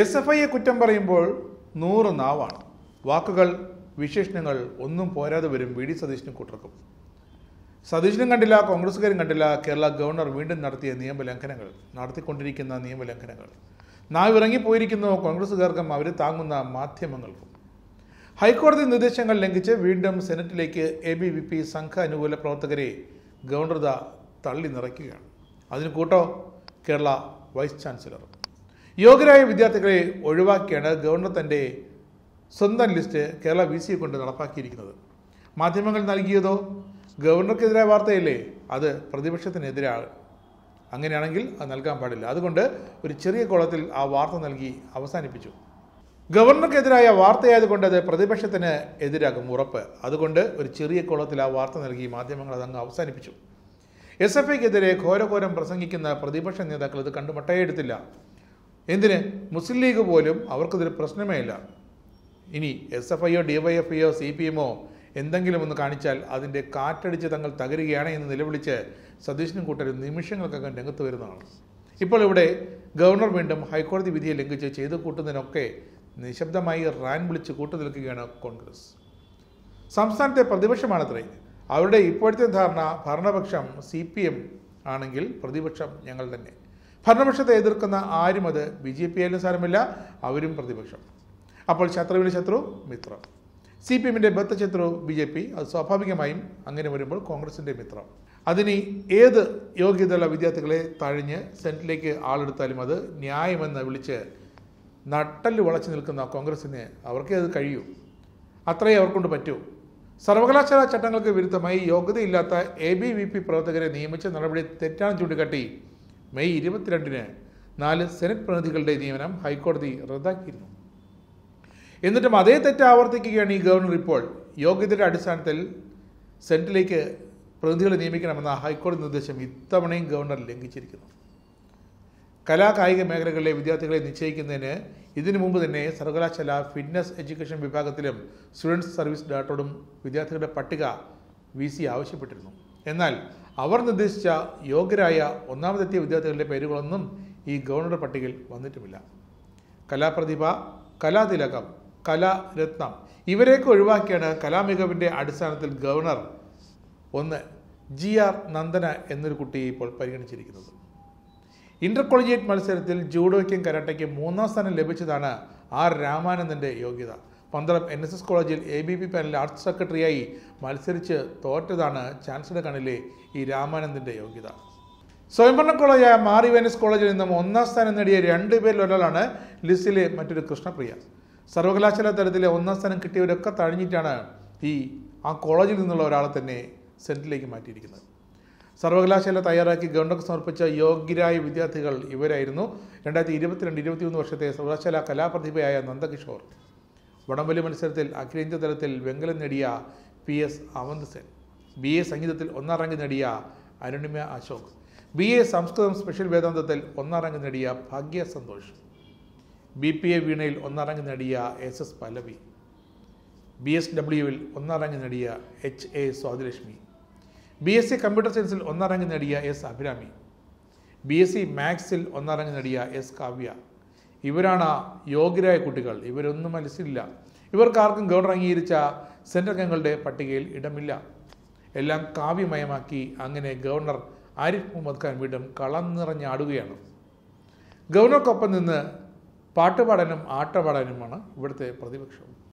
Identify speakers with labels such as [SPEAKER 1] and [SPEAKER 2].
[SPEAKER 1] S F ഐയെ കുറ്റം പറയുമ്പോൾ നൂറ് നാവാണ് വാക്കുകൾ വിശേഷണങ്ങൾ ഒന്നും പോരാതെ വരും വി ഡി സതീശനും കൂട്ടർക്കും സതീശനും കണ്ടില്ല കോൺഗ്രസ്സുകാരും കണ്ടില്ല കേരള ഗവർണർ വീണ്ടും നടത്തിയ നിയമലംഘനങ്ങൾ നടത്തിക്കൊണ്ടിരിക്കുന്ന നിയമലംഘനങ്ങൾ നാവിറങ്ങിപ്പോയിരിക്കുന്നു കോൺഗ്രസ്സുകാർക്കും അവർ താങ്ങുന്ന മാധ്യമങ്ങൾക്കും ഹൈക്കോടതി നിർദ്ദേശങ്ങൾ ലംഘിച്ച് വീണ്ടും സെനറ്റിലേക്ക് എ ബി വി പി സംഘ അനുകൂല പ്രവർത്തകരെ ഗവർണർ തള്ളി നിറയ്ക്കുകയാണ് അതിന് കൂട്ടോ കേരള വൈസ് ചാൻസലർ യോഗ്യരായ വിദ്യാർത്ഥികളെ ഒഴിവാക്കിയാണ് ഗവർണർ തൻ്റെ സ്വന്തം ലിസ്റ്റ് കേരള വി കൊണ്ട് നടപ്പാക്കിയിരിക്കുന്നത് മാധ്യമങ്ങൾ നൽകിയതോ ഗവർണർക്കെതിരായ വാർത്തയല്ലേ അത് പ്രതിപക്ഷത്തിനെതിരാണ് അങ്ങനെയാണെങ്കിൽ അത് നൽകാൻ പാടില്ല അതുകൊണ്ട് ഒരു ചെറിയ കോളത്തിൽ ആ വാർത്ത നൽകി അവസാനിപ്പിച്ചു ഗവർണർക്കെതിരായ വാർത്തയായതുകൊണ്ട് അത് പ്രതിപക്ഷത്തിന് എതിരാകും ഉറപ്പ് അതുകൊണ്ട് ഒരു ചെറിയ കോളത്തിൽ ആ വാർത്ത നൽകി മാധ്യമങ്ങൾ അതങ്ങ് അവസാനിപ്പിച്ചു എസ് എഫ് ഐക്കെതിരെ ഘോരഘോരം പ്രസംഗിക്കുന്ന പ്രതിപക്ഷ നേതാക്കൾ ഇത് കണ്ടു മട്ടയെടുത്തില്ല എന്തിന് മുസ്ലിം ലീഗ് പോലും അവർക്കിതൊരു പ്രശ്നമേ ഇല്ല ഇനി എസ് എഫ് ഐയോ ഡി വൈ എഫ് ഐയോ സി പി എമ്മോ എന്തെങ്കിലും ഒന്ന് കാണിച്ചാൽ അതിൻ്റെ കാറ്റടിച്ച് തങ്ങൾ തകരുകയാണ് എന്ന് നിലവിളിച്ച് സതീഷിനും കൂട്ടരും നിമിഷങ്ങൾക്കകം രംഗത്ത് വരുന്നതാണ് ഇപ്പോൾ ഇവിടെ ഗവർണർ വീണ്ടും ഹൈക്കോടതി വിധിയെ ലംഘിച്ച് ചെയ്തു കൂട്ടുന്നതിനൊക്കെ നിശബ്ദമായി റാൻ വിളിച്ച് കൂട്ടു നിൽക്കുകയാണ് കോൺഗ്രസ് സംസ്ഥാനത്തെ പ്രതിപക്ഷമാണത്രേ അവരുടെ ഇപ്പോഴത്തെ ധാരണ ഭരണപക്ഷം സി പി എം ആണെങ്കിൽ പ്രതിപക്ഷം ഞങ്ങൾ തന്നെ ഭരണപക്ഷത്തെ എതിർക്കുന്ന ആരും അത് ബി ജെ പി ആയാലും സാരമില്ല അവരും പ്രതിപക്ഷം അപ്പോൾ ശത്രുവിന് ശത്രു മിത്രം സി പി എമ്മിൻ്റെ ശത്രു ബി ജെ പി അത് സ്വാഭാവികമായും അങ്ങനെ വരുമ്പോൾ കോൺഗ്രസിൻ്റെ മിത്രം അതിന് ഏത് യോഗ്യതയുള്ള വിദ്യാർത്ഥികളെ തഴിഞ്ഞ് സെൻറ്റിലേക്ക് ആളെടുത്താലും അത് ന്യായമെന്ന് വിളിച്ച് നട്ടല് വളച്ചു നിൽക്കുന്ന കോൺഗ്രസിന് അവർക്കേ അത് കഴിയൂ അത്രയേ അവർക്കൊണ്ട് പറ്റൂ സർവകലാശാല ചട്ടങ്ങൾക്ക് വിരുദ്ധമായി യോഗ്യതയില്ലാത്ത എ ബി വി പി പ്രവർത്തകരെ നിയമിച്ച നടപടി തെറ്റാണ് ചൂണ്ടിക്കാട്ടി മെയ് ഇരുപത്തിരണ്ടിന് നാല് സെനറ്റ് പ്രതിനിധികളുടെ നിയമനം ഹൈക്കോടതി റദ്ദാക്കിയിരുന്നു എന്നിട്ടും അതേ തെറ്റ് ആവർത്തിക്കുകയാണ് ഈ ഗവർണർ ഇപ്പോൾ യോഗ്യതയുടെ അടിസ്ഥാനത്തിൽ സെനറ്റിലേക്ക് പ്രതിനിധികളെ നിയമിക്കണമെന്ന ഹൈക്കോടതി നിർദ്ദേശം ഇത്തവണയും ഗവർണർ ലംഘിച്ചിരിക്കുന്നു കലാകായിക മേഖലകളിലെ വിദ്യാർത്ഥികളെ നിശ്ചയിക്കുന്നതിന് ഇതിനു മുമ്പ് തന്നെ സർവകലാശാല ഫിറ്റ്നസ് എഡ്യൂക്കേഷൻ വിഭാഗത്തിലും സ്റ്റുഡൻസ് സർവീസ് ഡയറക്ടറോടും വിദ്യാർത്ഥികളുടെ പട്ടിക വി ആവശ്യപ്പെട്ടിരുന്നു എന്നാൽ അവർ നിർദ്ദേശിച്ച യോഗ്യരായ ഒന്നാമതെത്തിയ വിദ്യാർത്ഥികളുടെ പേരുകളൊന്നും ഈ ഗവർണറുടെ പട്ടികയിൽ വന്നിട്ടുമില്ല കലാപ്രതിഭ കലാതിലകം കലാരത്നം ഇവരെയൊക്കെ ഒഴിവാക്കിയാണ് കലാമികവിൻ്റെ അടിസ്ഥാനത്തിൽ ഗവർണർ ഒന്ന് ജി ആർ നന്ദന എന്നൊരു കുട്ടിയെ ഇപ്പോൾ പരിഗണിച്ചിരിക്കുന്നത് ഇന്റർ കോളേജിയേറ്റ് മത്സരത്തിൽ ജൂഡോയ്ക്കും കരാട്ടയ്ക്കും മൂന്നാം സ്ഥാനം ലഭിച്ചതാണ് ആർ രാമാനന്ദൻ്റെ യോഗ്യത പന്തളം എൻ എസ് എസ് കോളേജിൽ എ ബി പി പാനലിൽ ആർട്സ് സെക്രട്ടറിയായി മത്സരിച്ച് തോറ്റതാണ് ചാൻസലർ കണിലെ ഈ രാമാനന്ദിൻ്റെ യോഗ്യത സ്വയംഭരണ കോളേജായ മാറി വെനസ് കോളേജിൽ നിന്നും ഒന്നാം സ്ഥാനം നേടിയ രണ്ട് പേരിൽ ഒരാളാണ് ലിസിലെ മറ്റൊരു കൃഷ്ണപ്രിയ സർവകലാശാല തലത്തിലെ ഒന്നാം സ്ഥാനം കിട്ടിയവരൊക്കെ തഴഞ്ഞിട്ടാണ് ഈ ആ കോളേജിൽ നിന്നുള്ള ഒരാളെ തന്നെ സെൻറ്റിലേക്ക് മാറ്റിയിരിക്കുന്നത് സർവകലാശാല തയ്യാറാക്കി ഗവൺമെൻറ് സമർപ്പിച്ച യോഗ്യരായ വിദ്യാർത്ഥികൾ ഇവരായിരുന്നു രണ്ടായിരത്തി ഇരുപത്തിരണ്ട് ഇരുപത്തിമൂന്ന് വർഷത്തെ സർവകലാശാല കലാപ്രതിഭയായ നന്ദകിഷോർ വടംവലി മത്സരത്തിൽ അഖിലേന്ത്യ തലത്തിൽ വെങ്കലം നേടിയ P S Avanth Sen B A സംഗീതത്തിൽ ഒന്നാം റാങ്ക് നേടിയ Arunima Ashok B A Sanskrit special വേദാന്തത്തിൽ ഒന്നാം റാങ്ക് നേടിയ ഭാഗ്യ സന്തോഷ് ബി പി എ വീണയിൽ ഒന്നാം റാങ്ക് നേടിയ S S Pallavi B S ഡബ്ല്യുവിൽ ഒന്നാം റാങ്ക് നേടിയ H A Swathilakshmi B S C computer സയൻസിൽ ഒന്നാം റാങ്ക് നേടിയ S Abhirami B S C മാത്സിൽ ഒന്നാം റാങ്ക് നേടിയ എസ് കാവ്യ ഇവരാണ് യോഗ്യരായ കുട്ടികൾ ഇവരൊന്നും മനസ്സിലില്ല ഇവർക്കാർക്കും ഗവർണർ അംഗീകരിച്ച സെൻട്രൽ അംഗങ്ങളുടെ പട്ടികയിൽ ഇടമില്ല എല്ലാം കാവ്യമയമാക്കി അങ്ങനെ ഗവർണർ ആരിഫ് മുഹമ്മദ് ഖാൻ വീണ്ടും കളം നിറഞ്ഞാടുകയാണ് ഗവർണർക്കൊപ്പം നിന്ന് പാട്ടുപാടാനും ആട്ടപാടാനുമാണ് ഇവിടുത്തെ പ്രതിപക്ഷം